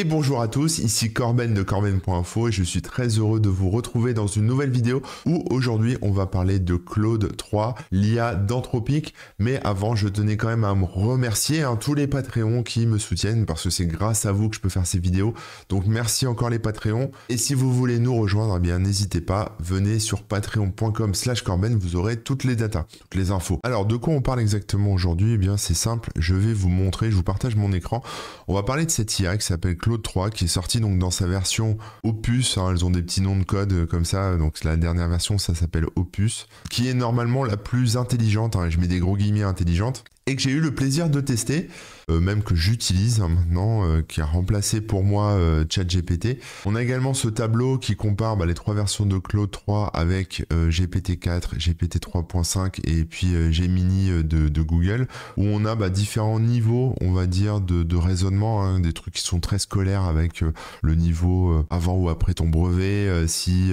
Et bonjour à tous, ici Corben de Corben.info et je suis très heureux de vous retrouver dans une nouvelle vidéo où aujourd'hui on va parler de Claude 3, l'IA d'Anthropique. Mais avant, je tenais quand même à me remercier hein, tous les Patreons qui me soutiennent parce que c'est grâce à vous que je peux faire ces vidéos. Donc merci encore les Patreons. Et si vous voulez nous rejoindre, eh bien n'hésitez pas, venez sur patreon.com slash Corben, vous aurez toutes les datas, toutes les infos. Alors de quoi on parle exactement aujourd'hui et eh bien c'est simple, je vais vous montrer, je vous partage mon écran. On va parler de cette IA qui s'appelle Claude L'autre 3 qui est sorti donc dans sa version Opus. elles ont des petits noms de code euh, comme ça. Donc la dernière version, ça s'appelle Opus, qui est normalement la plus intelligente. je mets des gros guillemets intelligente que j'ai eu le plaisir de tester, euh, même que j'utilise hein, maintenant, euh, qui a remplacé pour moi euh, ChatGPT. On a également ce tableau qui compare bah, les trois versions de Claude 3 avec GPT-4, GPT 3.5 et puis Gemini de, de, Google, où on a bah, différents niveaux, on va dire, de, raisonnement, hein, des trucs qui sont très scolaires avec le niveau avant ou après ton brevet, si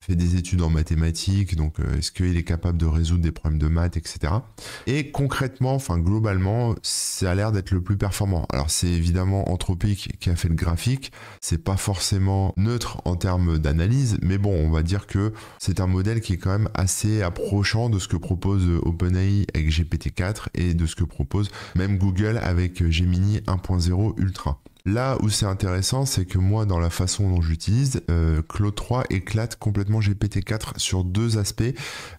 fait des études en mathématiques, donc euh, est-ce qu'il est capable de résoudre des problèmes de maths, etc. Et concrètement, enfin globalement, ça a l'air d'être le plus performant. Alors c'est évidemment Anthropique qui a fait le graphique, c'est pas forcément neutre en termes d'analyse, mais bon, on va dire que c'est un modèle qui est quand même assez approchant de ce que propose euh, OpenAI avec GPT-4 et de ce que propose même Google avec euh, Gemini 1.0 Ultra. Là où c'est intéressant, c'est que moi, dans la façon dont j'utilise, euh, Claude 3 éclate complètement GPT-4 sur deux aspects.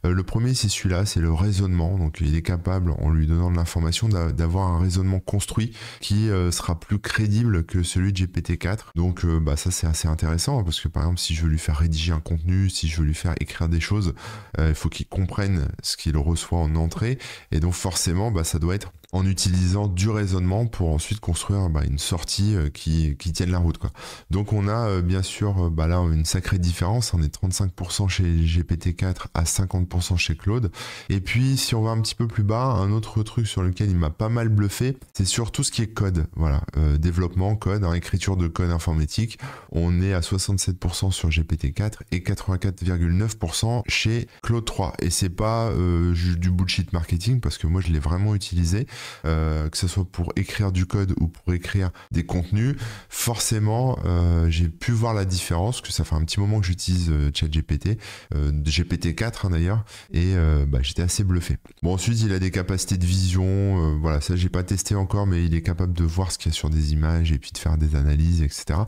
Euh, le premier, c'est celui-là, c'est le raisonnement. Donc, il est capable, en lui donnant de l'information, d'avoir un raisonnement construit qui euh, sera plus crédible que celui de GPT-4. Donc, bah, ça, c'est assez intéressant, hein, parce que par exemple, si je veux lui faire rédiger un contenu, si je veux lui faire écrire des choses, il faut qu'il comprenne ce qu'il reçoit en entrée. Et donc, forcément, bah, ça doit être en utilisant du raisonnement pour ensuite construire bah, une sortie euh, qui, qui, tienne la route. Quoi. Donc on a euh, bien sûr euh, bah, là une sacrée différence, on est 35% chez GPT-4 à 50% chez Claude. Et puis si on va un petit peu plus bas, un autre truc sur lequel il m'a pas mal bluffé, c'est sur tout ce qui est code. Voilà, développement, code, hein, écriture de code informatique, on est à 67% sur GPT-4 et 84,9% chez Claude 3. Et c'est pas du bullshit marketing parce que moi je l'ai vraiment utilisé. Euh, que ce soit pour écrire du code ou pour écrire des contenus, forcément, euh, j'ai pu voir la différence, que ça fait un petit moment que j'utilise euh, ChatGPT, GPT-4 hein, d'ailleurs, et bah, j'étais assez bluffé. Bon, ensuite, il a des capacités de vision, voilà, ça j'ai pas testé encore, mais il est capable de voir ce qu'il y a sur des images et puis de faire des analyses, etc.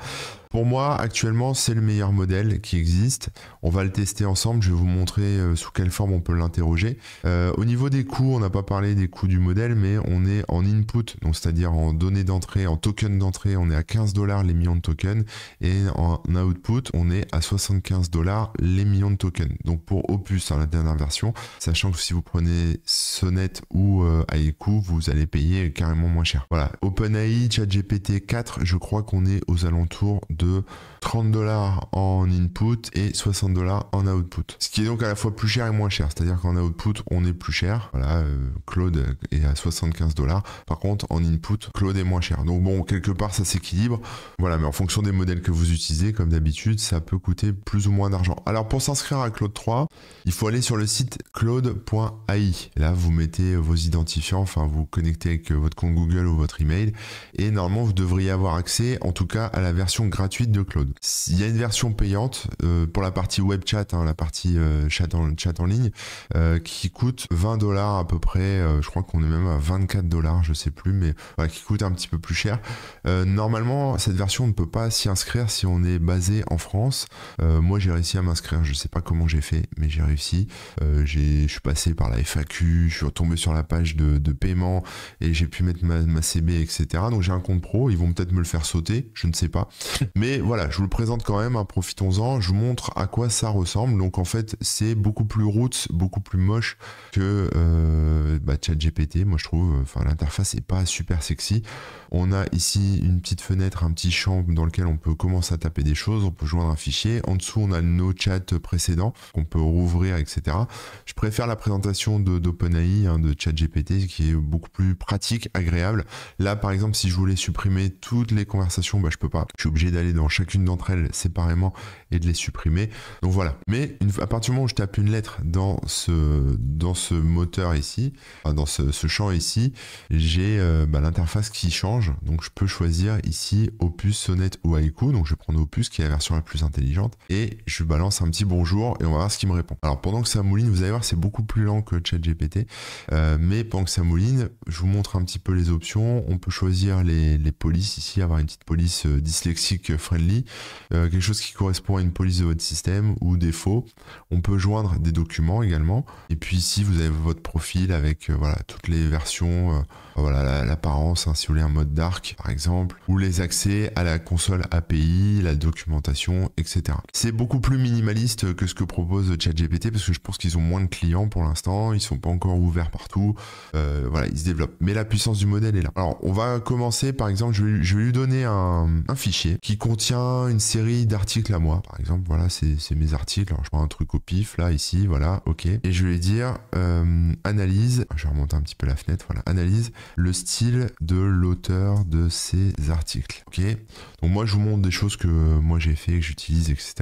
Pour moi, actuellement, c'est le meilleur modèle qui existe. On va le tester ensemble. Je vais vous montrer euh, sous quelle forme on peut l'interroger. Euh, au niveau des coûts, on n'a pas parlé des coûts du modèle, mais on est en input, donc c'est-à-dire en données d'entrée, en token d'entrée, on est à 15 dollars les millions de tokens, et en output, on est à 75 dollars les millions de tokens. Donc pour Opus, hein, la dernière version, sachant que si vous prenez Sonnet ou euh, vous allez payer carrément moins cher. Voilà. OpenAI, ChatGPT 4, je crois qu'on est aux alentours de de 30 dollars en input et 60 dollars en output. Ce qui est donc à la fois plus cher et moins cher. C'est-à-dire qu'en output, on est plus cher. Voilà, euh, Claude est à 75 dollars. Par contre, en input, Claude est moins cher. Donc bon, quelque part, ça s'équilibre. Voilà, mais en fonction des modèles que vous utilisez, comme d'habitude, ça peut coûter plus ou moins d'argent. Alors pour s'inscrire à Claude 3, il faut aller sur le site claude.ai. Là, vous mettez vos identifiants, enfin, vous connectez avec votre compte Google ou votre email. Et normalement, vous devriez avoir accès, en tout cas, à la version gratuite de Claude. Il y a une version payante euh, pour la partie web chat, hein, la partie euh, chat, en, chat en ligne, euh, qui coûte 20 dollars à peu près. je crois qu'on est même à 24 dollars, je sais plus, mais qui coûte un petit peu plus cher. normalement, cette version ne peut pas s'y inscrire si on est basé en France. moi, j'ai réussi à m'inscrire. Je sais pas comment j'ai fait, mais j'ai réussi. je suis passé par la FAQ, je suis retombé sur la page de, paiement et j'ai pu mettre ma, ma CB, etc. Donc j'ai un compte pro. Ils vont peut-être me le faire sauter, je ne sais pas. Mais voilà, je vous le présente quand même, hein, profitons-en, je vous montre à quoi ça ressemble. Donc en fait, c'est beaucoup plus roots, beaucoup plus moche que chat euh, bah, GPT, ChatGPT, moi je trouve. Enfin, l'interface n'est pas super sexy. On a ici une petite fenêtre, un petit champ dans lequel on peut commencer à taper des choses, on peut joindre un fichier. En dessous, on a nos chats précédents qu'on peut rouvrir, etc. Je préfère la présentation d'OpenAI, de, hein, de ChatGPT, qui est beaucoup plus pratique, agréable. Là, par exemple, si je voulais supprimer toutes les conversations, bah, je peux pas. Je suis obligé d'aller dans chacune d'entre elles séparément et de les supprimer. Donc voilà. Mais une, à partir du moment où je tape une lettre dans ce, dans ce moteur ici, dans ce, champ ici, j'ai euh, bah, l'interface qui change. Donc je peux choisir ici Opus, Sonnet ou Haiku. Donc je vais prendre Opus qui est la version la plus intelligente et je balance un petit bonjour et on va voir ce qu'il me répond. Alors pendant que ça mouline, vous allez voir, c'est beaucoup plus lent que ChatGPT. Euh, mais pendant que ça mouline, je vous montre un petit peu les options. On peut choisir les, les polices ici, avoir une petite police euh, dyslexique friendly, euh, quelque chose qui correspond à une police de votre système ou défaut. On peut joindre des documents également. Et puis ici, vous avez votre profil avec euh, voilà, toutes les versions euh, voilà l'apparence hein, si vous voulez un mode dark par exemple ou les accès à la console API la documentation etc c'est beaucoup plus minimaliste que ce que propose ChatGPT parce que je pense qu'ils ont moins de clients pour l'instant ils sont pas encore ouverts partout euh, voilà ils se développent mais la puissance du modèle est là alors on va commencer par exemple je vais, lui donner un, un, fichier qui contient une série d'articles à moi par exemple voilà c'est mes articles alors je prends un truc au pif là ici voilà ok et je vais lui dire euh, analyse je vais remonter un petit peu la fenêtre voilà analyse le style de l'auteur de ces articles. Ok Donc moi je vous montre des choses que moi j'ai fait, que j'utilise, etc.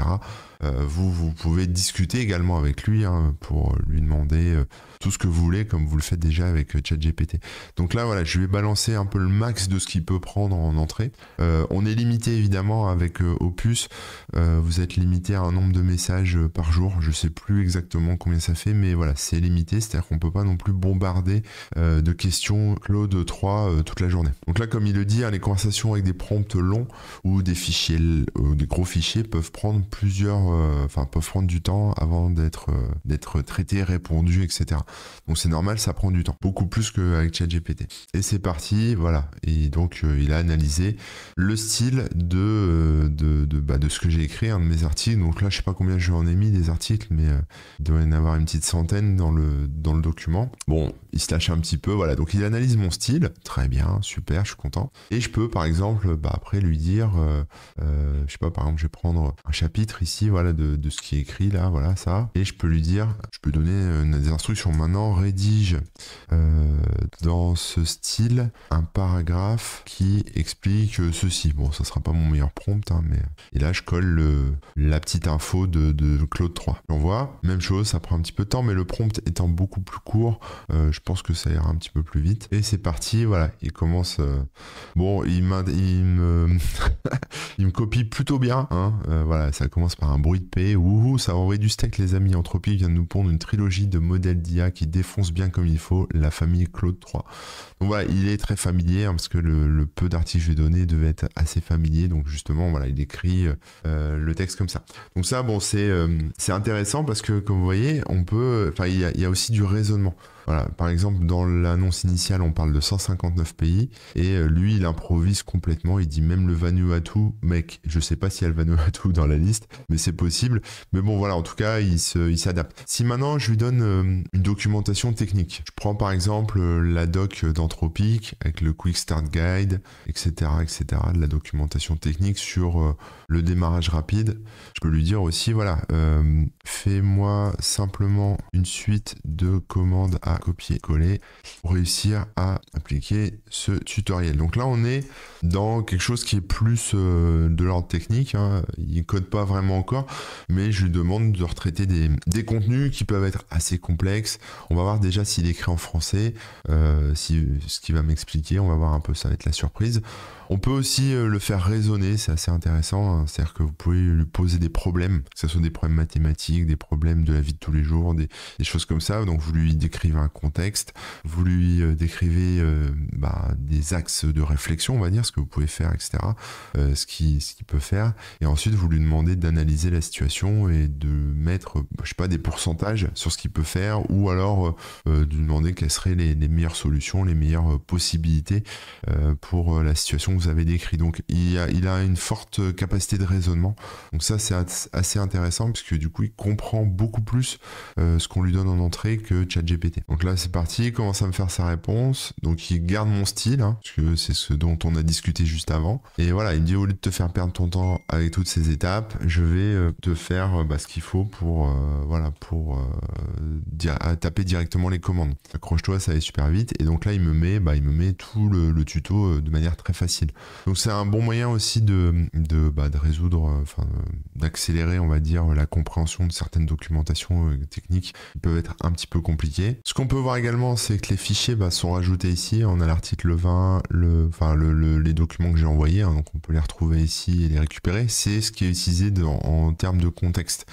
Euh, vous, vous pouvez discuter également avec lui hein, pour lui demander euh, tout ce que vous voulez, comme vous le faites déjà avec euh, ChatGPT. Donc là, voilà, je vais balancer un peu le max de ce qu'il peut prendre en entrée. Euh, on est limité évidemment avec euh, Opus. vous êtes limité à un nombre de messages par jour. Je sais plus exactement combien ça fait, mais voilà, c'est limité. C'est-à-dire qu'on peut pas non plus bombarder de questions Claude 3 toute la journée. Donc là, comme il le dit, hein, les conversations avec des prompts longs ou des fichiers, des gros fichiers peuvent prendre plusieurs, enfin peuvent prendre du temps avant d'être d'être traité, répondu, etc. Donc c'est normal, ça prend du temps, beaucoup plus qu'avec ChatGPT. Et c'est parti, voilà. Et donc euh, il a analysé le style de, euh, de, bah, de, ce que j'ai écrit, un de mes articles. Donc là, je sais pas combien je en ai mis des articles, mais euh, il doit y en avoir une petite centaine dans le, dans le document. Bon, il se lâche un petit peu, voilà. Donc il analyse mon style, très bien, super, je suis content. Et je peux par exemple, bah, après lui dire, je sais pas, par exemple, je vais prendre un chapitre ici, voilà, de, de ce qui est écrit là, voilà, ça. Et je peux lui dire, je peux donner des instructions maintenant rédige euh, dans ce style un paragraphe qui explique ceci. Bon, ça sera pas mon meilleur prompt, hein, mais. Et là, je colle la petite info de, Claude 3. On voit, même chose, ça prend un petit peu de temps, mais le prompt étant beaucoup plus court, euh, je pense que ça ira un petit peu plus vite. Et c'est parti, voilà, il commence. Euh, bon, il, m'a me. il me copie plutôt bien, hein, voilà, ça commence par un bruit de paix. Ouh, ça envoyer du steak, les amis. Entropie vient de nous pondre une trilogie de modèles d'IA qui défonce bien comme il faut la famille Claude 3. Donc voilà, il est très familier hein, parce que le, peu d'articles que j'ai donné devait être assez familier. Donc justement, voilà, il écrit euh, le texte comme ça. Donc ça, bon, euh, c'est intéressant parce que comme vous voyez, on peut, enfin, il y a aussi du raisonnement. Voilà, par exemple, dans l'annonce initiale, on parle de 159 pays, et euh, lui, il improvise complètement, il dit même le Vanuatu, mec, je sais pas s'il y a le Vanuatu dans la liste, mais c'est possible. Mais bon, voilà, en tout cas, il s'adapte. si maintenant, je lui donne euh, une documentation technique, je prends par exemple euh, la doc d'Anthropique, avec le Quick Start Guide, etc., etc., de la documentation technique sur le démarrage rapide, je peux lui dire aussi, voilà, fais-moi simplement une suite de commandes à copier-coller pour réussir à appliquer ce tutoriel. Donc là, on est dans quelque chose qui est plus euh, de l'ordre technique. Hein. Il ne code pas vraiment encore, mais je lui demande de retraiter des, contenus qui peuvent être assez complexes. On va voir déjà s'il écrit en français, euh, si, ce qu'il va m'expliquer. On va voir un peu, ça va être la surprise. On peut aussi euh, le faire raisonner, c'est assez intéressant. Hein. C'est-à-dire que vous pouvez lui poser des problèmes, que ce soit des problèmes mathématiques, des problèmes de la vie de tous les jours, des, choses comme ça. Donc vous lui décrivez un contexte, vous lui euh, décrivez euh, bah, des axes de réflexion, on va dire, ce que vous pouvez faire, etc. ce qu'il peut faire. Et ensuite, vous lui demandez d'analyser la situation et de mettre, je sais pas, des pourcentages sur ce qu'il peut faire ou alors de lui demander quelles seraient les, les meilleures solutions, les meilleures possibilités pour la situation vous avez décrit. Donc il a, il a une forte capacité de raisonnement. Donc ça c'est assez intéressant puisque du coup il comprend beaucoup plus euh, ce qu'on lui donne en entrée que ChatGPT. Donc là c'est parti, il commence à me faire sa réponse. Donc il garde mon style, hein, parce que c'est ce dont on a discuté juste avant. Et voilà, il me dit au lieu de te faire perdre ton temps avec toutes ces étapes, je vais euh, te faire euh, bah, ce qu'il faut pour voilà pour taper directement les commandes. Accroche-toi, ça va super vite. Et donc là il me met bah, il me met tout le tuto de manière très facile. Donc c'est un bon moyen aussi de, de, bah, résoudre, euh, enfin, d'accélérer, on va dire, la compréhension de certaines documentations euh, techniques qui peuvent être un petit peu compliquées. Ce qu'on peut voir également, c'est que les fichiers bah, sont rajoutés ici. On a l'article 20, le, enfin, les documents que j'ai envoyés, hein, donc on peut les retrouver ici et les récupérer. C'est ce qui est utilisé en termes de contexte.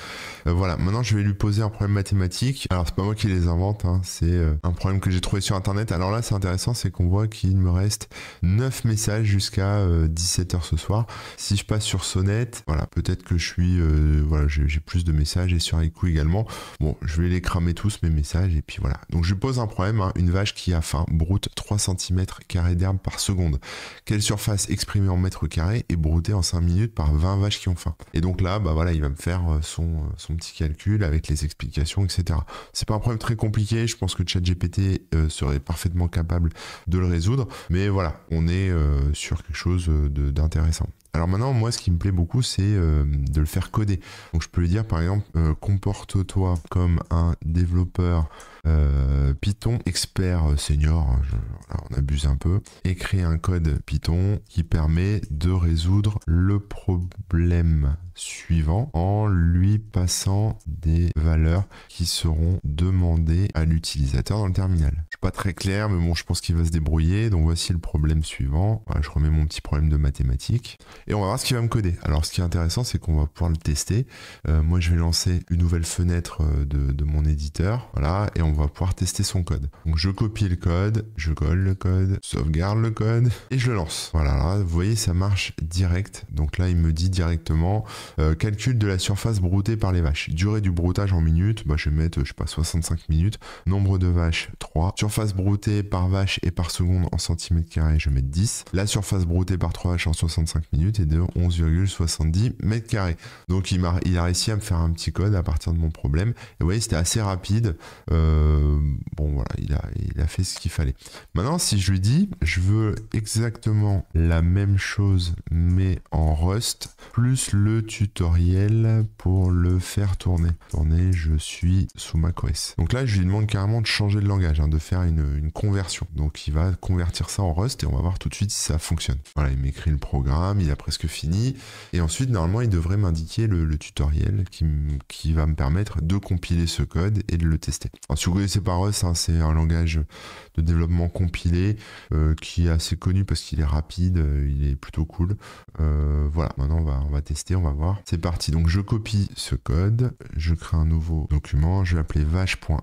Euh, voilà, maintenant je vais lui poser un problème mathématique. Alors c'est pas moi qui les invente, hein. c'est un problème que j'ai trouvé sur internet. Alors là, c'est intéressant, c'est qu'on voit qu'il me reste 9 messages jusqu'à jusqu'à 17h euh, ce soir. Si je passe sur Sonnette, voilà, peut-être que je suis, euh, voilà, j'ai plus de messages et sur Echo également. Bon, je vais les cramer tous mes messages et puis voilà. Donc je pose un problème, hein. une vache qui a faim, broute 3 cm carrés d'herbe par seconde. Quelle surface exprimée en mètres carrés est broutée en 5 minutes par 20 vaches qui ont faim Et donc là, bah voilà, il va me faire euh, son, petit calcul avec les explications, etc. C'est pas un problème très compliqué, je pense que ChatGPT GPT serait parfaitement capable de le résoudre, mais voilà, on est sur quelque chose euh, d'intéressant. Alors maintenant, moi, ce qui me plaît beaucoup, c'est euh, de le faire coder. Donc je peux lui dire, par exemple, euh, comporte-toi comme un développeur Python expert senior, hein, on abuse un peu, écris un code Python qui permet de résoudre le problème suivant en lui passant des valeurs qui seront demandées à l'utilisateur dans le terminal pas très clair, mais bon, je pense qu'il va se débrouiller. Donc voici le problème suivant. je remets mon petit problème de mathématiques. Et on va voir ce qui va me coder. Alors ce qui est intéressant, c'est qu'on va pouvoir le tester. Euh, moi, je vais lancer une nouvelle fenêtre euh, de, mon éditeur. Voilà, et on va pouvoir tester son code. Donc je copie le code, je colle le code, sauvegarde le code, et je le lance. Voilà, vous voyez, ça marche direct. Donc là, il me dit directement, euh, calcul de la surface broutée par les vaches. Durée du broutage en minutes, bah, je vais mettre, je sais pas, 65 minutes. Nombre de vaches, 3. Surface surface broutée par vache et par seconde en centimètres carrés, je mets 10. La surface broutée par 3 vaches en 65 minutes est de 11,70 mètres carrés. Donc il, m'a il a réussi à me faire un petit code à partir de mon problème. Et vous voyez, c'était assez rapide. Euh, bon voilà, il a, il a fait ce qu'il fallait. Maintenant, si je lui dis, je veux exactement la même chose, mais en Rust, plus le tutoriel pour le faire tourner. Tourner, je suis sous macOS. Donc là, je lui demande carrément de changer de langage, hein, de faire une, conversion. Donc il va convertir ça en Rust et on va voir tout de suite si ça fonctionne. Voilà, il m'écrit le programme, il a presque fini. Et ensuite, normalement, il devrait m'indiquer le, tutoriel qui, qui, va me permettre de compiler ce code et de le tester. Alors si vous connaissez pas Rust, hein, c'est un langage de développement compilé euh, qui est assez connu parce qu'il est rapide, euh, il est plutôt cool. Euh, voilà, maintenant on va, on va tester, on va voir. C'est parti, donc je copie ce code, je crée un nouveau document, je vais l'appeler vache.rs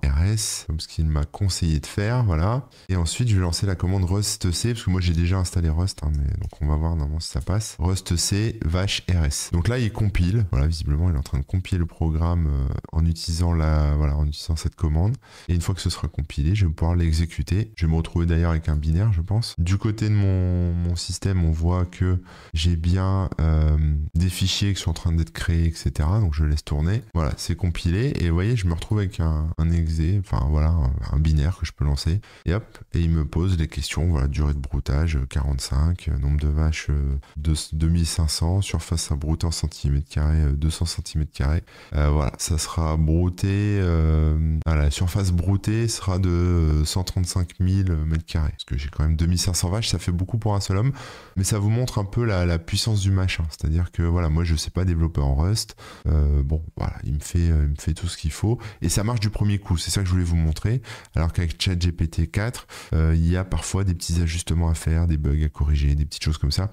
comme ce qu'il m'a conseillé de faire voilà. Et ensuite, je vais lancer la commande rustc, parce que moi j'ai déjà installé Rust, hein, mais donc on va voir normalement si ça passe. rustc C vache RS. Donc là, il compile, voilà, visiblement, il est en train de compiler le programme euh, en utilisant la, voilà, en utilisant cette commande. Et une fois que ce sera compilé, je vais pouvoir l'exécuter. Je vais me retrouver d'ailleurs avec un binaire, je pense. Du côté de mon, mon système, on voit que j'ai bien euh, des fichiers qui sont en train d'être créés, etc. Donc je laisse tourner. Voilà, c'est compilé. Et vous voyez, je me retrouve avec un, un exe, enfin voilà, un, un binaire que je peux lancer et hop, et il me pose les questions, voilà, durée de broutage 45, euh, euh, nombre de vaches euh, de 2500, surface à brouter en centimètres carrés 200 cm carrés. voilà, ça sera brouté, à la surface broutée sera de 135 000 mètres carrés. Parce que j'ai quand même 2500 vaches, ça fait beaucoup pour un seul homme, mais ça vous montre un peu la, puissance du machin. C'est-à-dire que voilà, moi je sais pas développer en Rust. bon, voilà, il me fait, il me fait tout ce qu'il faut et ça marche du premier coup. C'est ça que je voulais vous montrer. Alors qu'avec Chat GPT-4, euh, il y a parfois des petits ajustements à faire, des bugs à corriger, des petites choses comme ça.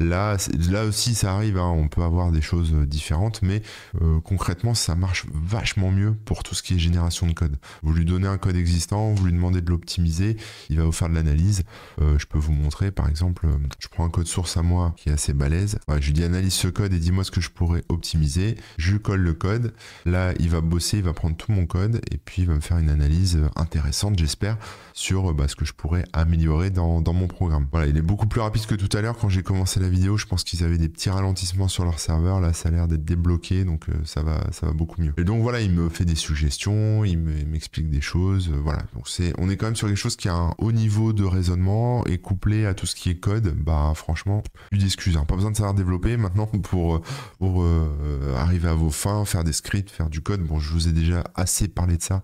Là, là aussi, ça arrive, hein, on peut avoir des choses euh, différentes, mais euh, concrètement, ça marche vachement mieux pour tout ce qui est génération de code. Vous lui donnez un code existant, vous lui demandez de l'optimiser, il va vous faire de l'analyse. je peux vous montrer, par exemple, je prends un code source à moi qui est assez balèze. je lui dis analyse ce code et dis-moi ce que je pourrais optimiser. Je lui colle le code. Là, il va bosser, il va prendre tout mon code et puis il va me faire une analyse intéressante, j'espère Yeah. sur euh, bah, ce que je pourrais améliorer dans, mon programme. Voilà, il est beaucoup plus rapide que tout à l'heure. Quand j'ai commencé la vidéo, je pense qu'ils avaient des petits ralentissements sur leur serveur. Là, ça a l'air d'être débloqué, donc euh, ça, va, ça va beaucoup mieux. Et donc voilà, il me fait des suggestions, il m'explique des choses. Euh, voilà, donc c'est, on est quand même sur quelque chose qui a un haut niveau de raisonnement et couplé à tout ce qui est code, bah franchement, plus d'excuses. Hein. Pas besoin de savoir développer maintenant pour, pour arriver à vos fins, faire des scripts, faire du code. Bon, je vous ai déjà assez parlé de ça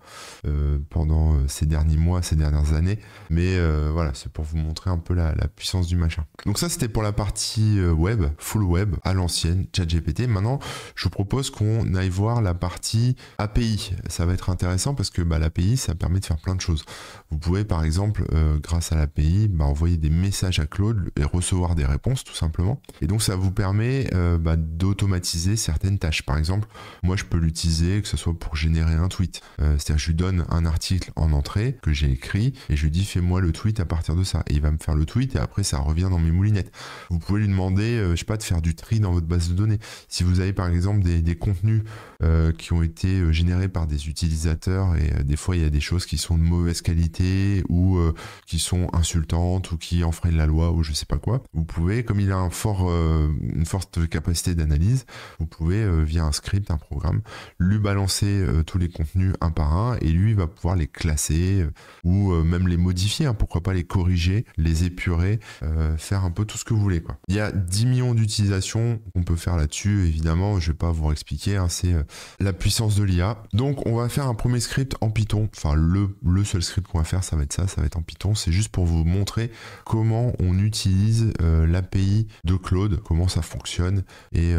pendant ces derniers mois, ces dernières années. Mais euh, voilà, c'est pour vous montrer un peu la, puissance du machin. Donc ça, c'était pour la partie euh, web, full web, à l'ancienne, chat GPT Maintenant, je vous propose qu'on aille voir la partie API. Ça va être intéressant parce que bah, l'API, ça permet de faire plein de choses. Vous pouvez, par exemple, euh, grâce à l'API, bah, envoyer des messages à Claude et recevoir des réponses, tout simplement. Et donc, ça vous permet bah, d'automatiser certaines tâches. Par exemple, moi, je peux l'utiliser, que ce soit pour générer un tweet. C'est-à-dire, je lui donne un article en entrée que j'ai écrit et je lui dis fais-moi le tweet à partir de ça. Et il va me faire le tweet et après ça revient dans mes moulinettes. Vous pouvez lui demander, euh, je sais pas, de faire du tri dans votre base de données. Si vous avez par exemple des, contenus euh, qui ont été euh, générés par des utilisateurs et des fois il y a des choses qui sont de mauvaise qualité ou qui sont insultantes ou qui enfreignent la loi ou je sais pas quoi, vous pouvez, comme il a une forte capacité d'analyse, vous pouvez via un script, un programme, lui balancer tous les contenus un par un et lui va pouvoir les classer ou euh, même les modifier, hein, pourquoi pas les corriger, les épurer, euh, faire un peu tout ce que vous voulez. Quoi. Il y a 10 millions d'utilisations qu'on peut faire là-dessus, évidemment, je vais pas vous expliquer, hein, c'est euh, la puissance de l'IA. Donc on va faire un premier script en Python, enfin le, seul script qu'on va faire, ça va être ça, ça va être en Python, c'est juste pour vous montrer comment on utilise l'API de Claude, comment ça fonctionne, et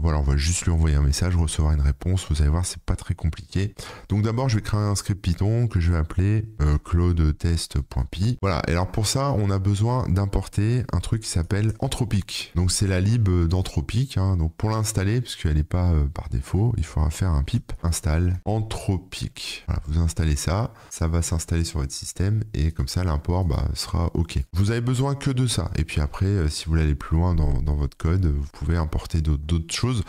voilà, on va juste lui envoyer un message, recevoir une réponse, vous allez voir, c'est pas très compliqué. Donc d'abord, je vais créer un script Python que je vais appeler Claude de test.py, Voilà, et alors pour ça, on a besoin d'importer un truc qui s'appelle Anthropic. Donc c'est la lib d'Anthropic. Hein, donc pour l'installer, puisqu'elle n'est pas euh, par défaut, il faudra faire un pip install anthropique vous installez ça, ça va s'installer sur votre système et comme ça l'import bah, sera OK. Vous avez besoin que de ça. Et puis après, euh, si vous voulez aller plus loin dans, votre code, vous pouvez importer d'autres choses.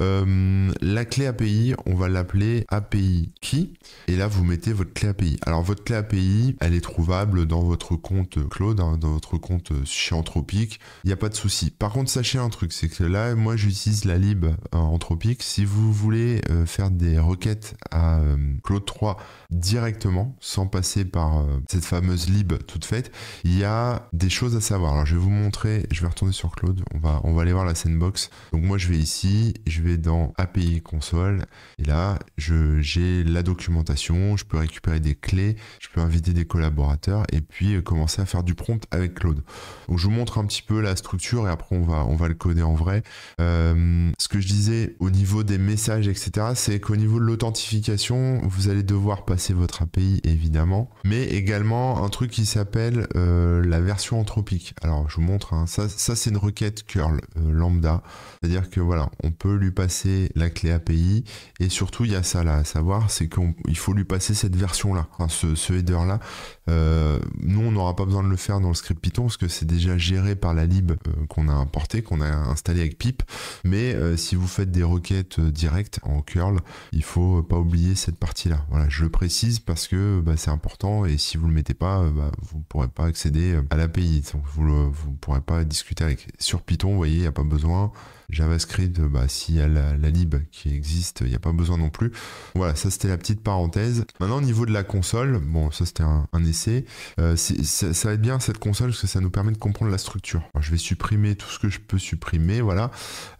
Euh, la clé API, on va l'appeler API key. Et là, vous mettez votre clé API. Alors votre clé API, elle est trouvable dans votre compte euh, Claude, hein, dans votre compte euh, chez Anthropique. Il n'y a pas de souci. Par contre, sachez un truc, c'est que là, moi, j'utilise la lib euh, Anthropique. Si vous voulez faire des requêtes à Claude 3 directement, sans passer par cette fameuse lib toute faite, il y a des choses à savoir. Alors, je vais vous montrer. Je vais retourner sur Claude. On va, on va aller voir la sandbox. Donc, moi, je vais ici. Je vais dans API console. Et là, j'ai la documentation. Je peux récupérer des clés. Je peux inviter des collaborateurs et puis euh, commencer à faire du prompt avec Claude. Donc, je vous montre un petit peu la structure et après on va, on va le coder en vrai. Euh, ce que je disais au niveau des messages, etc., c'est qu'au niveau de l'authentification, vous allez devoir passer votre API évidemment, mais également un truc qui s'appelle euh, la version anthropique. Alors je vous montre, hein, ça, ça c'est une requête curl lambda, c'est-à-dire que voilà, on peut lui passer la clé API et surtout il y a ça là à savoir, c'est qu'il faut lui passer cette version là, ce header là euh, nous, on n'aura pas besoin de le faire dans le script Python parce que c'est déjà géré par la lib euh, qu'on a importée, qu'on a installé avec pip. Mais euh, si vous faites des requêtes directes en curl, il faut pas oublier cette partie-là. Voilà, je le précise parce que bah, c'est important et si vous le mettez pas, bah, vous ne pourrez pas accéder à l'API. Donc vous ne pourrez pas discuter avec. Sur Python, vous voyez, il n'y a pas besoin. JavaScript, euh, bah, s'il y a la, lib qui existe, il n'y a pas besoin non plus. Voilà, ça c'était la petite parenthèse. Maintenant, au niveau de la console, bon, ça c'était un, essai. Euh, ça, va être bien cette console parce que ça nous permet de comprendre la structure. je vais supprimer tout ce que je peux supprimer, voilà.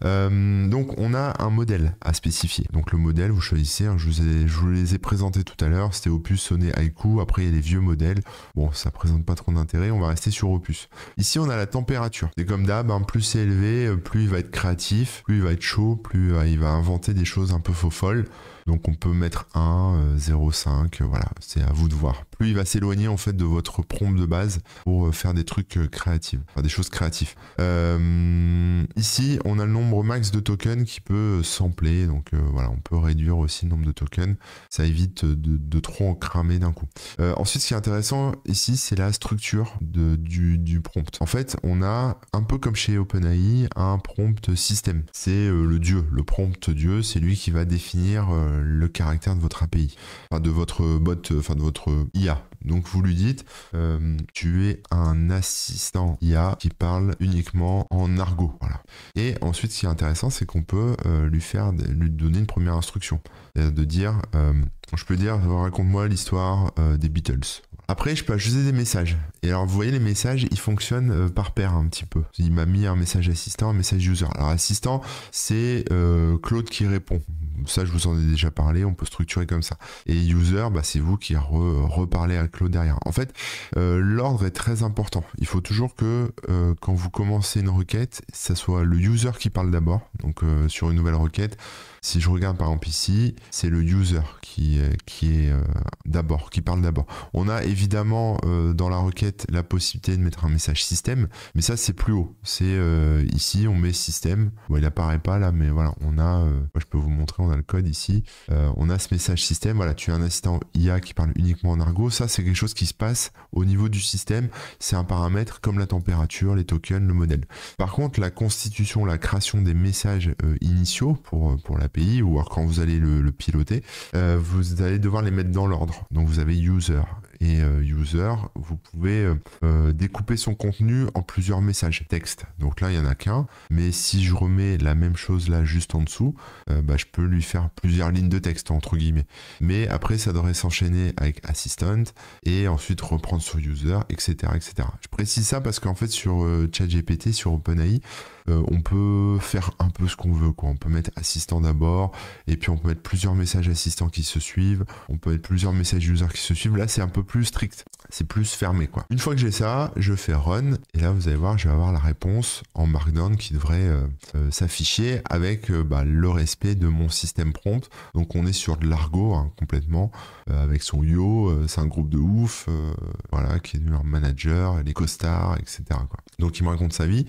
Euh, donc, on a un modèle à spécifier. Donc, le modèle, vous choisissez, hein, je, vous les ai présentés tout à l'heure, c'était Opus, Sonnet, Haiku. Après, il y a les vieux modèles. Bon, ça présente pas trop d'intérêt, on va rester sur Opus. Ici, on a la température. C'est comme d'hab, hein, plus c'est élevé, plus il va être créatif plus il va être chaud, plus euh, il va inventer des choses un peu faux folles. Donc on peut mettre 1, 0,5, euh, euh, voilà, c'est à vous de voir. Plus il va s'éloigner en fait de votre prompt de base pour euh, faire des trucs créatifs, enfin des choses créatives. ici, on a le nombre max de tokens qui peut sampler, donc voilà, on peut réduire aussi le nombre de tokens, ça évite de, trop en cramer d'un coup. ensuite, ce qui est intéressant ici, c'est la structure du, du, prompt. En fait, on a un peu comme chez OpenAI, un prompt système. C'est le dieu, le prompt dieu, c'est lui qui va définir le caractère de votre API, enfin de votre bot, enfin de votre IA. Donc vous lui dites, euh, tu es un assistant IA qui parle uniquement en argot. Et ensuite, ce qui est intéressant, c'est qu'on peut euh, lui faire, lui donner une première instruction, de dire, euh, je peux dire, raconte-moi l'histoire des Beatles. Après, je peux ajouter des messages. Et alors, vous voyez, les messages, ils fonctionnent par paire un petit peu. Il m'a mis un message assistant, un message user. Alors, assistant, c'est Claude qui répond ça, je vous en ai déjà parlé, on peut structurer comme ça. Et user, bah, c'est vous qui reparlez à Claude derrière. En fait, euh, l'ordre est très important. Il faut toujours que euh, quand vous commencez une requête, ça soit le user qui parle d'abord. Donc, euh, sur une nouvelle requête, si je regarde par exemple ici, c'est le user euh, qui, est euh, d'abord, qui parle d'abord. On a évidemment euh, dans la requête la possibilité de mettre un message système, mais ça c'est plus haut. C'est ici, on met système. il apparaît pas là, mais voilà, on a, je peux vous montrer, on a le code ici. on a ce message système. Voilà, tu as un assistant IA qui parle uniquement en argot. Ça, c'est quelque chose qui se passe au niveau du système. C'est un paramètre comme la température, les tokens, le modèle. Par contre, la constitution, la création des messages initiaux pour, pour l'API ou alors quand vous allez le, piloter, vous allez devoir les mettre dans l'ordre. Donc vous avez user, et euh, user, vous pouvez euh, euh, découper son contenu en plusieurs messages texte. Donc là, il n'y en a qu'un. Mais si je remets la même chose là juste en dessous, bah, je peux lui faire plusieurs lignes de texte, entre guillemets. Mais après, ça devrait s'enchaîner avec assistant et ensuite reprendre sur user, etc. etc. Je précise ça parce qu'en fait, sur ChatGPT, sur OpenAI, euh, on peut faire un peu ce qu'on veut. On peut mettre assistant d'abord, et puis on peut mettre plusieurs messages assistants qui se suivent, on peut mettre plusieurs messages user qui se suivent. Là, c'est un peu plus strict c'est plus fermé quoi. Une fois que j'ai ça, je fais run et là vous allez voir, je vais avoir la réponse en Markdown qui devrait euh, euh, s'afficher avec euh, bah, le respect de mon système prompt. Donc on est sur de l'argot hein, complètement avec son yo, c'est un groupe de ouf, voilà qui est leur manager, les costars, etc. Quoi. Donc il me raconte sa vie,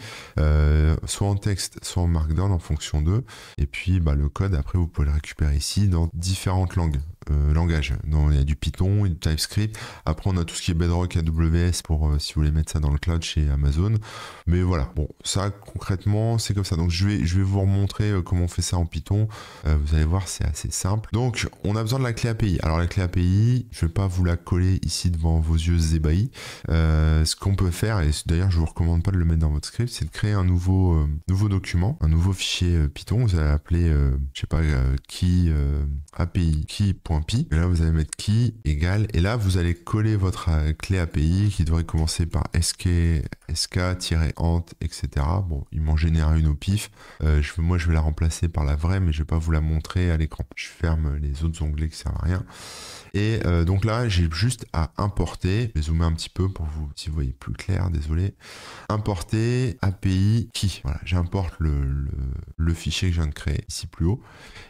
soit en texte, soit en Markdown en fonction d'eux. Et puis bah, le code après vous pouvez le récupérer ici dans différentes langues. Euh, langage. il y a du Python, et du TypeScript. Après, on a tout ce qui est Bedrock AWS pour euh, si vous voulez mettre ça dans le cloud chez Amazon. Mais voilà, bon, ça concrètement, c'est comme ça. Donc, je vais, je vais vous remontrer euh, comment on fait ça en Python. vous allez voir, c'est assez simple. Donc, on a besoin de la clé API. Alors, la clé API, je ne vais pas vous la coller ici devant vos yeux ébahis. ce qu'on peut faire, et d'ailleurs, je vous recommande pas de le mettre dans votre script, c'est de créer un nouveau, nouveau document, un nouveau fichier Python. Vous allez appeler, je ne sais pas, qui API, qui Pi. Et là, vous allez mettre key égale. Et là, vous allez coller votre euh, clé API qui devrait commencer par sk, sk-ant, etc. Bon, il m'en génère une au pif. Euh, je, moi, je vais la remplacer par la vraie, mais je vais pas vous la montrer à l'écran. Je ferme les autres onglets qui servent à rien. Et euh, donc là, j'ai juste à importer. Je vais zoomer un petit peu pour vous, si vous voyez plus clair, désolé. Importer API key. Voilà, j'importe le, le, le fichier que je viens de créer ici plus haut.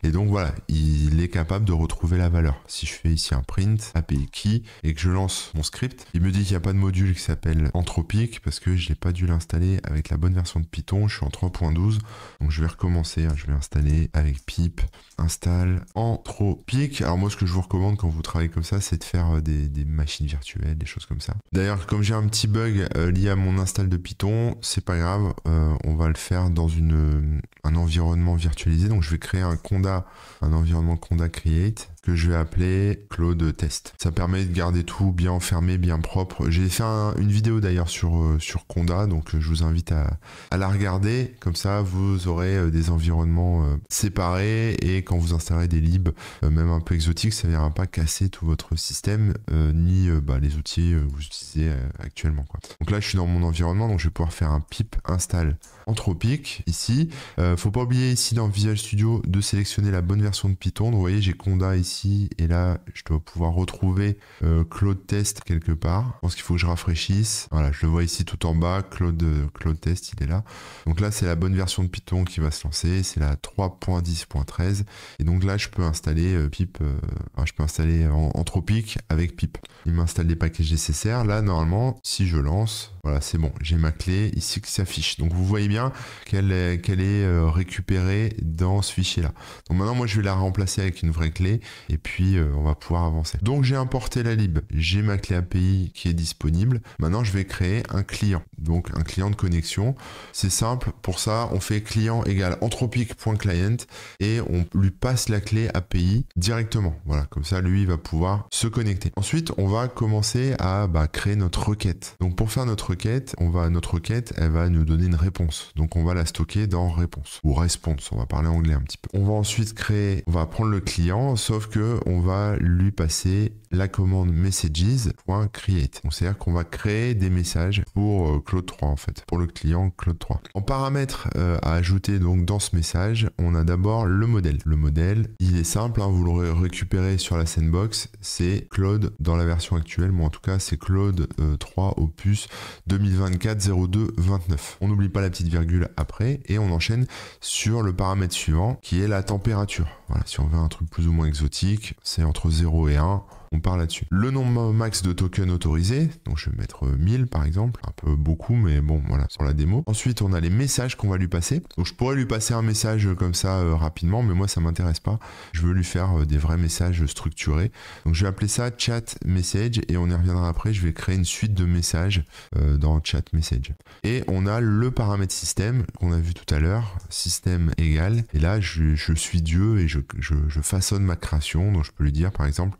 Et donc voilà, il est capable de retrouver la valeur. Si je fais ici un print, API key, et que je lance mon script, il me dit qu'il n'y a pas de module qui s'appelle Anthropic parce que je n'ai pas dû l'installer avec la bonne version de Python. Je suis en 3.12. Donc je vais recommencer. Hein, je vais installer avec pip install Anthropic. Alors moi, ce que je vous recommande quand vous travaillez comme ça, c'est de faire euh, des, machines virtuelles, des choses comme ça. D'ailleurs, comme j'ai un petit bug euh, lié à mon install de Python, c'est pas grave. Euh, on va le faire dans une, un environnement virtualisé. Donc je vais créer un conda, un environnement conda create que je vais appeler Claude Test. Ça permet de garder tout bien enfermé, bien propre. J'ai fait une vidéo d'ailleurs sur, euh, sur Conda, donc euh, je vous invite à, la regarder. Comme ça, vous aurez euh, des environnements séparés et quand vous installerez des libs, même un peu exotiques, ça ne viendra pas casser tout votre système ni bah, les outils que vous utilisez actuellement. Donc là, je suis dans mon environnement, donc je vais pouvoir faire un pip install anthropique ici. faut pas oublier ici dans Visual Studio de sélectionner la bonne version de Python. vous voyez, j'ai Conda ici et là, je dois pouvoir retrouver euh, Claude Test quelque part. Je pense qu'il faut que je rafraîchisse. Voilà, je le vois ici tout en bas, Claude, euh, Claude Test, il est là. Donc là, c'est la bonne version de Python qui va se lancer, c'est la 3.10.13. Et donc là, je peux installer euh, pip, je peux installer en Anthropic avec pip. Il m'installe les packages nécessaires. Là, normalement, si je lance, voilà, c'est bon, j'ai ma clé ici qui s'affiche. Donc vous voyez bien qu'elle est, euh, récupérée dans ce fichier-là. Donc maintenant, moi, je vais la remplacer avec une vraie clé et puis euh, on va pouvoir avancer. Donc j'ai importé la lib, j'ai ma clé API qui est disponible. Maintenant, je vais créer un client, donc un client de connexion. C'est simple, pour ça, on fait client égale anthropic.client et on lui passe la clé API directement. Voilà, comme ça, lui, il va pouvoir se connecter. Ensuite, on va commencer à bah, créer notre requête. Donc pour faire notre quête, on va, notre requête, elle va nous donner une réponse. Donc on va la stocker dans réponse ou response. On va parler anglais un petit peu. On va ensuite créer, on va prendre le client, sauf que on va lui passer la commande messages.create. C'est-à-dire qu'on va créer des messages pour euh, Claude 3 en fait, pour le client Claude 3. En paramètres euh, à ajouter donc dans ce message, on a d'abord le modèle. Le modèle, il est simple, hein, vous l'aurez récupéré sur la sandbox, c'est Claude dans la version actuelle, mais en tout cas c'est Claude 3 euh, opus 2024 02 29. On n'oublie pas la petite virgule après et on enchaîne sur le paramètre suivant qui est la température. Voilà, si on veut un truc plus ou moins exotique, c'est entre 0 et 1 on part là-dessus. Le nombre max de tokens autorisés, donc je vais mettre 1000 euh, par exemple, un peu beaucoup, mais bon, voilà, sur la démo. Ensuite, on a les messages qu'on va lui passer. Donc je pourrais lui passer un message comme ça euh, rapidement, mais moi ça m'intéresse pas. Je veux lui faire euh, des vrais messages structurés. Donc je vais appeler ça chat message et on y reviendra après. Je vais créer une suite de messages dans chat message. Et on a le paramètre système qu'on a vu tout à l'heure, système égal. Et là, je, je suis Dieu et je, je, je, façonne ma création. Donc je peux lui dire par exemple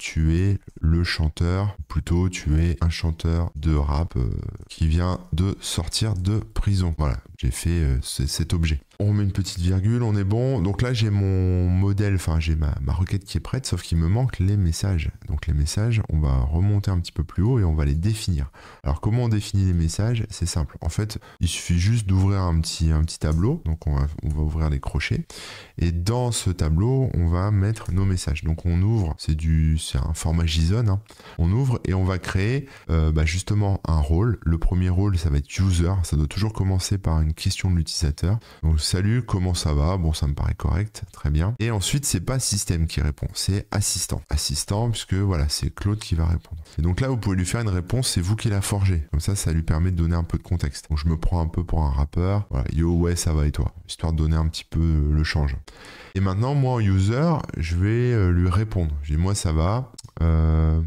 tu es le chanteur, plutôt tu es un chanteur de rap euh, qui vient de sortir de prison. Voilà, j'ai fait euh, cet objet. On met une petite virgule, on est bon. Donc là, j'ai mon modèle, enfin, j'ai ma, requête qui est prête, sauf qu'il me manque les messages. Donc les messages, on va remonter un petit peu plus haut et on va les définir. Alors, comment on définit les messages C'est simple. En fait, il suffit juste d'ouvrir un petit, un petit tableau. Donc, on va, on va ouvrir les crochets. Et dans ce tableau, on va mettre nos messages. Donc, on ouvre, c'est du, c'est un format JSON. Hein. On ouvre et on va créer euh, bah, justement un rôle. Le premier rôle, ça va être user. Ça doit toujours commencer par une question de l'utilisateur. Donc salut, comment ça va Bon, ça me paraît correct, très bien. Et ensuite, c'est pas système qui répond, c'est assistant. Assistant, puisque voilà, c'est Claude qui va répondre. Et donc là, vous pouvez lui faire une réponse, c'est vous qui la forgez. Comme ça, ça lui permet de donner un peu de contexte. Donc je me prends un peu pour un rappeur. Voilà, yo, ouais, ça va et toi Histoire de donner un petit peu le change. Et maintenant, moi, en user, je vais euh, lui répondre. Je dis, moi, ça va. Euh,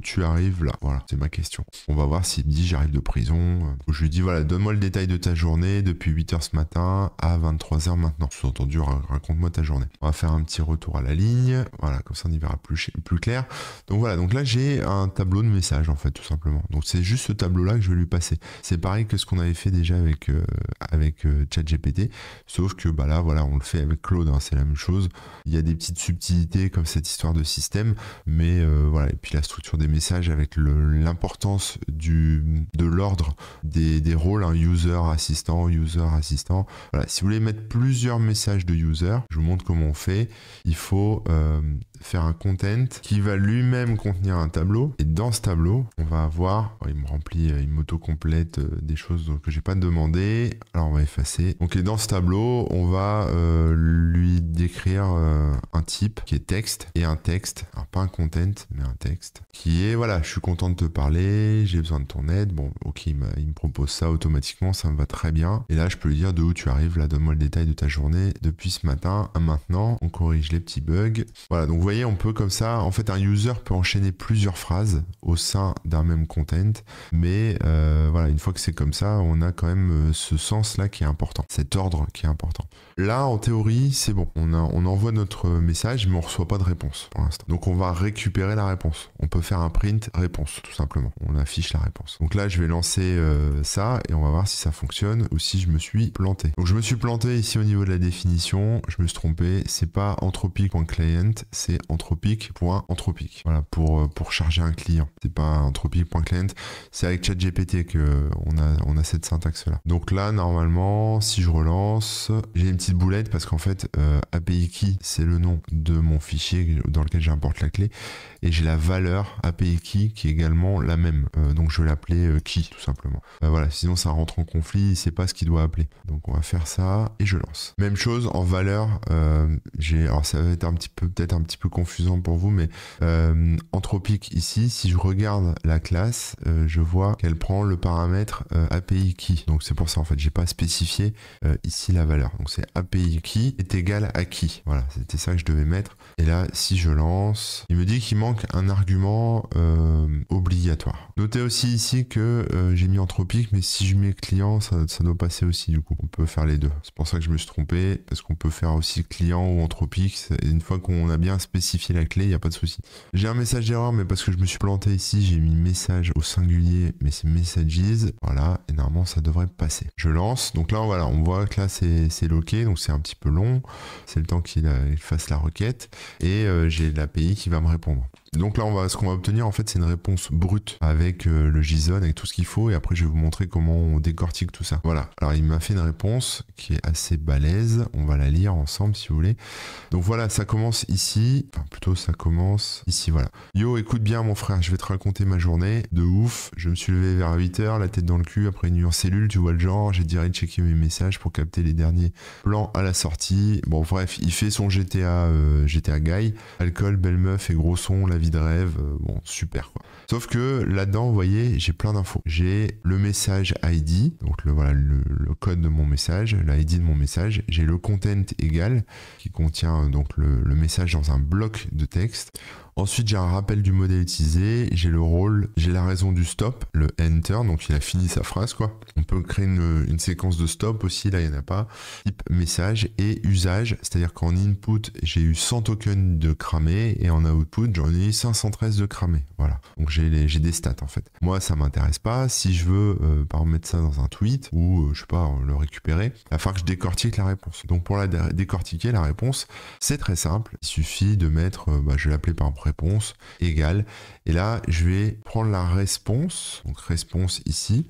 tu arrives là Voilà, c'est ma question. On va voir s'il me dit j'arrive de prison. Euh, je lui dis voilà, donne-moi le détail de ta journée depuis 8h ce matin à 23h maintenant. Sous-entendu, raconte-moi ta journée. On va faire un petit retour à la ligne. Voilà, comme ça on y verra plus, clair. Donc voilà, donc là j'ai un tableau de messages en fait, tout simplement. Donc c'est juste ce tableau-là que je vais lui passer. C'est pareil que ce qu'on avait fait déjà avec, euh, avec euh, ChatGPT, sauf que bah là voilà, on le fait avec Claude, hein, c'est la même chose. Il y a des petites subtilités comme cette histoire de système, mais voilà, et puis la structure des message messages avec l'importance de l'ordre des, rôles, un hein, user assistant, user assistant. Voilà, si vous voulez mettre plusieurs messages de user, je vous montre comment on fait. Il faut euh, faire un content qui va lui-même contenir un tableau. Et dans ce tableau, on va avoir, oh, il me remplit, il euh, moto complète euh, des choses que j'ai pas demandé. Alors on va effacer. Donc et dans ce tableau, on va euh, lui décrire un type qui est texte et un texte, alors pas un content, mais un texte qui est voilà, je suis content de te parler, j'ai besoin de ton aide. Bon, ok, il, il me propose ça automatiquement, ça me va très bien. Et là, je peux lui dire de où tu arrives, là, donne-moi le détail de ta journée depuis ce matin à maintenant. On corrige les petits bugs. Voilà, donc vous voyez, on peut comme ça, en fait, un user peut enchaîner plusieurs phrases au sein d'un même content, mais euh, voilà, une fois que c'est comme ça, on a quand même euh, ce sens-là qui est important, cet ordre qui est important. Là, en théorie, c'est bon, on, on envoie notre message, mais on reçoit pas de réponse pour l'instant. Donc, on va récupérer la réponse. On peut faire un print réponse, tout simplement. On affiche la réponse. Donc là, je vais lancer euh, ça et on va voir si ça fonctionne ou si je me suis planté. Donc, je me suis planté ici au niveau de la définition, je me suis trompé, c'est pas client, c'est point Voilà, pour, euh, pour charger un client. C'est pas client, C'est avec ChatGPT qu'on a, on a cette syntaxe-là. Donc là, normalement, si je relance, j'ai une petite boulette parce qu'en fait, euh, API key, c'est le nom de mon fichier dans lequel j'importe la clé. Et j'ai la valeur API key qui est également la même. Euh, donc je vais l'appeler key, tout simplement. voilà, sinon ça rentre en conflit, c'est pas ce qu'il doit appeler. Donc on va faire ça et je lance. Même chose en valeur, j'ai, alors ça va être un petit peu, peut-être un petit peu confusant pour vous, mais euh, anthropique ici, si je regarde la classe, euh, je vois qu'elle prend le paramètre euh, API key. Donc c'est pour ça en fait, j'ai pas spécifié euh, ici la valeur. Donc c'est API key est égal à key. Voilà, c'était ça que je devais mettre. Et là, si je lance, il me dit qu'il manque un argument obligatoire. Notez aussi ici que j'ai mis anthropique, mais si je mets client, ça, doit passer aussi du coup. On peut faire les deux. C'est pour ça que je me suis trompé, parce qu'on peut faire aussi client ou anthropique. Une fois qu'on a bien spécifié spécifier la clé, il n'y a pas de souci. J'ai un message d'erreur, mais parce que je me suis planté ici, j'ai mis message au singulier, mais c'est messages. Voilà, et normalement ça devrait passer. Je lance, donc là voilà, on voit que là c'est loqué, donc c'est un petit peu long. C'est le temps qu'il euh, fasse la requête. Et euh, j'ai l'API qui va me répondre. Donc là, on va, ce qu'on va obtenir, en fait, c'est une réponse brute avec euh, le JSON, avec tout ce qu'il faut. Et après, je vais vous montrer comment on décortique tout ça. Voilà. Alors, il m'a fait une réponse qui est assez balèze. On va la lire ensemble, si vous voulez. Donc voilà, ça commence ici. Enfin, plutôt, ça commence ici, voilà. Yo, écoute bien, mon frère, je vais te raconter ma journée. De ouf. Je me suis levé vers 8h, la tête dans le cul, après une nuit en cellule, tu vois le genre. J'ai direct checké mes messages pour capter les derniers plans à la sortie. Bon, bref, il fait son GTA, euh, GTA Guy. Alcool, belle meuf et gros son, vie de rêve, euh, bon, super quoi. Sauf que là-dedans, vous voyez, j'ai plein d'infos. J'ai le message ID, donc le, voilà, le, code de mon message, l'ID de mon message. J'ai le content égal qui contient euh, donc le, le message dans un bloc de texte. Ensuite, j'ai un rappel du modèle utilisé, j'ai le rôle, j'ai la raison du stop, le enter, donc il a fini sa phrase quoi. On peut créer une, séquence de stop aussi, là il n'y en a pas. Type message et usage, c'est-à-dire qu'en input, j'ai eu 100 tokens de cramé et en output, j'en ai eu 513 de cramé. Voilà. Donc j'ai des stats en fait. Moi, ça m'intéresse pas. Si je veux, euh, par mettre ça dans un tweet ou, euh, je sais pas, le récupérer, il va falloir que je décortique la réponse. Donc pour la décortiquer, la réponse, c'est très simple. Il suffit de mettre, euh, bah, je vais l'appeler par réponse égale. Et là, je vais prendre la réponse, donc réponse ici,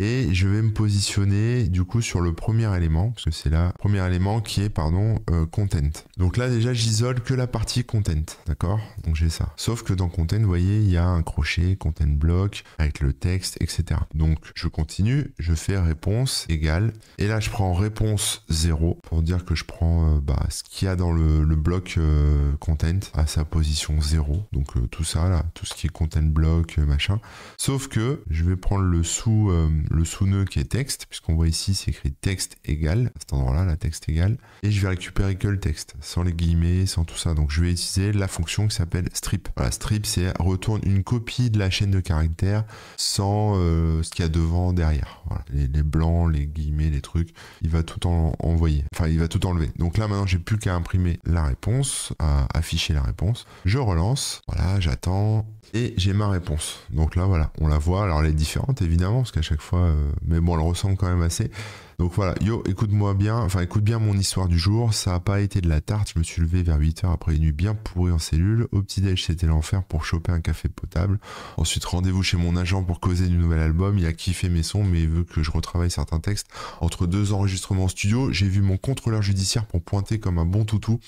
et je vais me positionner du coup sur le premier élément, parce que c'est là, premier élément qui est, pardon, euh, content. Donc là déjà, j'isole que la partie content, d'accord Donc j'ai ça. Sauf que dans content, vous voyez, il y a un crochet, content block, avec le texte, etc. Donc je continue, je fais réponse égale, et là je prends réponse 0 pour dire que je prends euh, bah, ce qu'il y a dans le, bloc euh, content à sa position 0. Donc tout ça là, tout ce qui est content block, machin. Sauf que je vais prendre le sous, le sous-nœud qui est texte, puisqu'on voit ici, c'est écrit texte égal, à cet endroit-là, la texte égal, et je vais récupérer que le texte, sans les guillemets, sans tout ça. Donc je vais utiliser la fonction qui s'appelle strip. Voilà, strip, c'est retourne une copie de la chaîne de caractères sans euh, ce qu'il y a devant, derrière. Voilà, les, blancs, les guillemets, les trucs, il va tout en, envoyer, enfin, il va tout enlever. Donc là, maintenant, j'ai plus qu'à imprimer la réponse, à afficher la réponse. Je relance, voilà, j'attends, et j'ai ma réponse. Donc là, voilà, on la voit. Alors, elle est différente, évidemment, parce qu'à chaque fois, euh, mais bon, elle ressemble quand même assez. Donc voilà, yo, écoute-moi bien, enfin, écoute bien mon histoire du jour. Ça n'a pas été de la tarte. Je me suis levé vers 8h après une nuit bien pourrie en cellule. Au petit-déj, c'était l'enfer pour choper un café potable. Ensuite, rendez-vous chez mon agent pour causer du nouvel album. Il a kiffé mes sons, mais il veut que je retravaille certains textes. Entre deux enregistrements en studio, j'ai vu mon contrôleur judiciaire pour pointer comme un bon toutou.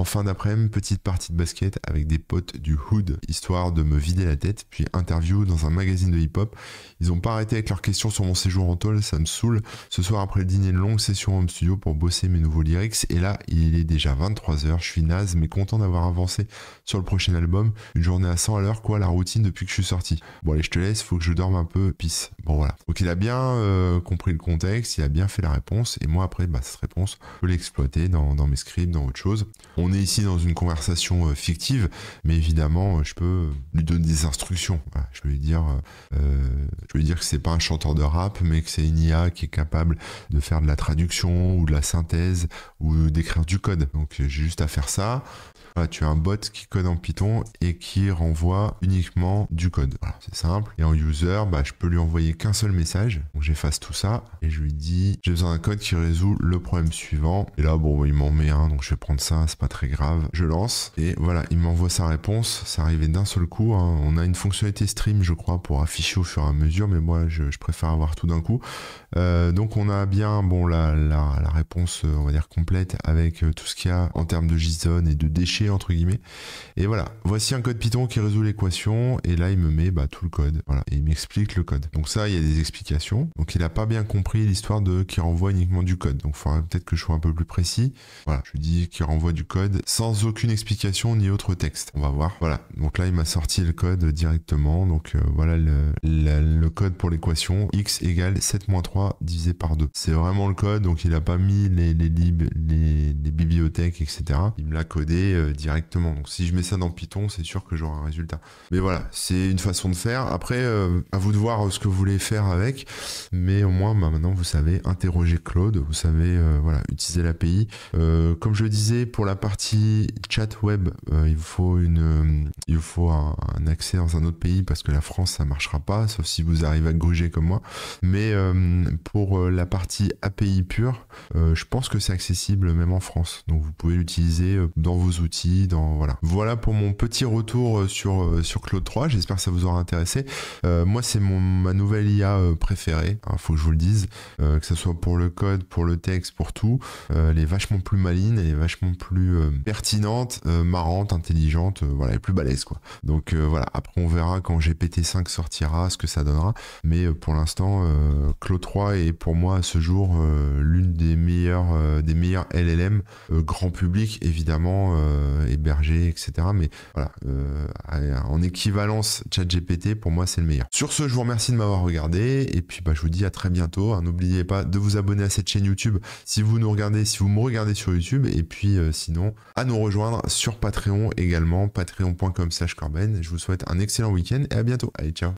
En fin d'après-midi, petite partie de basket avec des potes du Hood, histoire de me vider la tête, puis interview dans un magazine de hip-hop. Ils ont pas arrêté avec leurs questions sur mon séjour en tôle, ça me saoule. Ce soir après le dîner, longue session home studio pour bosser mes nouveaux lyrics, et là, il est déjà 23h, je suis naze, mais content d'avoir avancé sur le prochain album. Une journée à 100 à l'heure, quoi, la routine depuis que je suis sorti. Bon allez, je te laisse, faut que je dorme un peu, peace. Bon voilà. Donc il a bien euh, compris le contexte, il a bien fait la réponse, et moi après, bah, cette réponse, je peux l'exploiter dans, mes scripts, dans autre chose. On on est ici dans une conversation euh, fictive, mais évidemment, euh, je peux lui donner des instructions. Je peux lui dire, euh, je peux lui dire que c'est pas un chanteur de rap, mais que c'est une IA qui est capable de faire de la traduction ou de la synthèse ou d'écrire du code. Donc j'ai juste à faire ça tu as un bot qui code en Python et qui renvoie uniquement du code. c'est simple. Et en user, bah, je peux lui envoyer qu'un seul message. Donc j'efface tout ça et je lui dis j'ai besoin d'un code qui résout le problème suivant. Et là, bon, il m'en met un, donc je vais prendre ça, c'est pas très grave. Je lance et voilà, il m'envoie sa réponse. Ça arrivait d'un seul coup. Hein. On a une fonctionnalité stream, je crois, pour afficher au fur et à mesure, mais moi, je, préfère avoir tout d'un coup. Euh, donc on a bien bon la, la, la réponse, on va dire, complète avec euh, tout ce qu'il y a en termes de JSON et de déchets entre guillemets. Et voilà, voici un code Python qui résout l'équation et là il me met bah, tout le code. Voilà, et il m'explique le code. Donc ça, il y a des explications. Donc il n'a pas bien compris l'histoire de qui renvoie uniquement du code. Donc il faudrait peut-être que je sois un peu plus précis. Voilà, je dis qu'il renvoie du code sans aucune explication ni autre texte. On va voir. Voilà, donc là il m'a sorti le code directement. Donc euh, voilà le, code pour l'équation x égale 7 3 divisé par 2. C'est vraiment le code, donc il n'a pas mis les, les, les, les bibliothèques, etc. Il me l'a codé euh, euh, directement. Donc si je mets ça dans Python, c'est sûr que j'aurai un résultat. Mais voilà, c'est une façon de faire. Après, euh, à vous de voir euh, ce que vous voulez faire avec. Mais au moins, bah, maintenant, vous savez interroger Claude, vous savez voilà utiliser l'API. comme je le disais, pour la partie chat web, il vous faut une, il faut un, accès dans un autre pays parce que la France, ça marchera pas, sauf si vous arrivez à gruger comme moi. Mais pour la partie API pure, je pense que c'est accessible même en France. Donc vous pouvez l'utiliser dans vos outils voilà. voilà pour mon petit retour euh, sur, euh, sur Claude 3. J'espère que ça vous aura intéressé. Euh, moi, c'est ma nouvelle IA préférée. Hein, faut que je vous le dise. que ce soit pour le code, pour le texte, pour tout. elle est vachement plus maline, elle est vachement plus pertinente, marrante, intelligente. voilà, elle est plus balèze, quoi. Donc voilà. Après, on verra quand GPT-5 sortira ce que ça donnera. Mais pour l'instant, Claude 3 est pour moi à ce jour l'une des meilleures, des meilleures LLM grand public, évidemment. Euh, héberger etc. Mais voilà, euh, en équivalence ChatGPT, pour moi, c'est le meilleur. Sur ce, je vous remercie de m'avoir regardé et puis bah, je vous dis à très bientôt. Hein, n'oubliez pas de vous abonner à cette chaîne YouTube si vous nous regardez, si vous me regardez sur YouTube et puis euh, sinon à nous rejoindre sur Patreon également, patreon.com/corben. Je vous souhaite un excellent week-end et à bientôt. Allez, ciao.